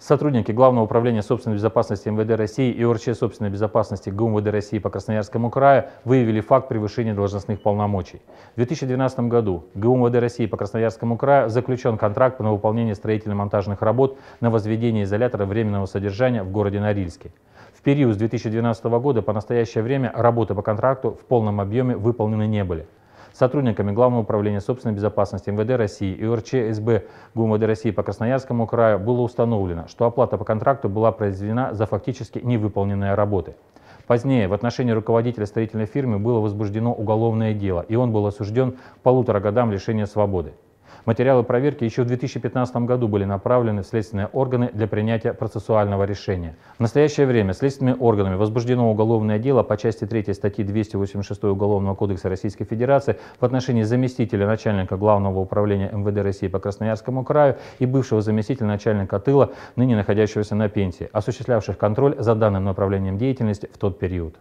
Сотрудники Главного управления собственной безопасности МВД России и ОРЧ собственной безопасности ГУМВД России по Красноярскому краю выявили факт превышения должностных полномочий. В 2012 году ГУМВД России по Красноярскому краю заключен контракт на выполнение строительно-монтажных работ на возведение изолятора временного содержания в городе Норильске. В период с 2012 года по настоящее время работы по контракту в полном объеме выполнены не были сотрудниками Главного управления собственной безопасности МВД России и УРЧ СБ ГУМВД России по Красноярскому краю было установлено, что оплата по контракту была произведена за фактически невыполненные работы. Позднее в отношении руководителя строительной фирмы было возбуждено уголовное дело, и он был осужден полутора годам лишения свободы. Материалы проверки еще в 2015 году были направлены в следственные органы для принятия процессуального решения. В настоящее время следственными органами возбуждено уголовное дело по части 3 статьи 286 Уголовного кодекса Российской Федерации в отношении заместителя начальника Главного управления МВД России по Красноярскому краю и бывшего заместителя начальника тыла, ныне находящегося на пенсии, осуществлявших контроль за данным направлением деятельности в тот период.